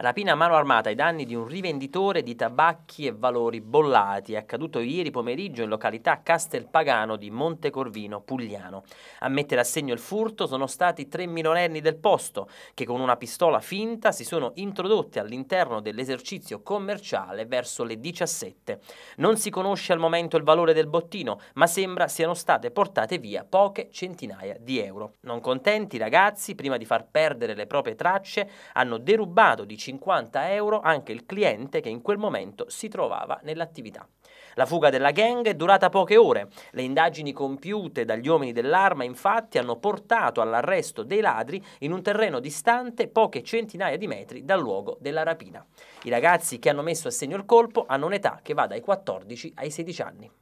rapina a mano armata ai danni di un rivenditore di tabacchi e valori bollati, accaduto ieri pomeriggio in località Castelpagano di Montecorvino, Pugliano. A mettere a segno il furto sono stati tre minorenni del posto che con una pistola finta si sono introdotti all'interno dell'esercizio commerciale verso le 17. Non si conosce al momento il valore del bottino, ma sembra siano state portate via poche centinaia di euro. Non contenti, i ragazzi, prima di far perdere le proprie tracce, hanno derubato di 5 50 euro anche il cliente che in quel momento si trovava nell'attività. La fuga della gang è durata poche ore. Le indagini compiute dagli uomini dell'arma infatti hanno portato all'arresto dei ladri in un terreno distante poche centinaia di metri dal luogo della rapina. I ragazzi che hanno messo a segno il colpo hanno un'età che va dai 14 ai 16 anni.